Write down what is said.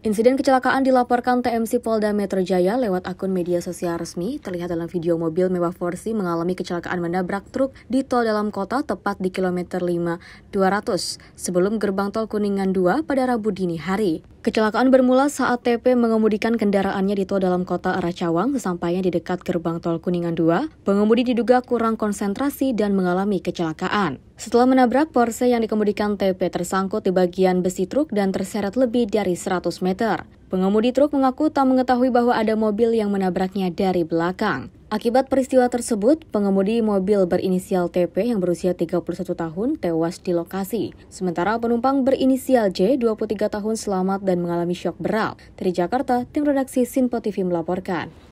Insiden kecelakaan dilaporkan TMC Polda Metro Jaya lewat akun media sosial resmi. Terlihat dalam video mobil mewah Forsi mengalami kecelakaan mendabrak truk di tol dalam kota tepat di kilometer 5 200 sebelum gerbang tol Kuningan 2 pada Rabu dini hari. Kecelakaan bermula saat TP mengemudikan kendaraannya di tol dalam kota arah Cawang sesampainya di dekat gerbang tol Kuningan 2. Pengemudi diduga kurang konsentrasi dan mengalami kecelakaan. Setelah menabrak, Porsche yang dikemudikan TP tersangkut di bagian besi truk dan terseret lebih dari 100 meter. Pengemudi truk mengaku tak mengetahui bahwa ada mobil yang menabraknya dari belakang. Akibat peristiwa tersebut, pengemudi mobil berinisial TP yang berusia 31 tahun tewas di lokasi. Sementara penumpang berinisial J, 23 tahun selamat dan mengalami syok berat. Dari Jakarta, tim redaksi Sinpo TV melaporkan.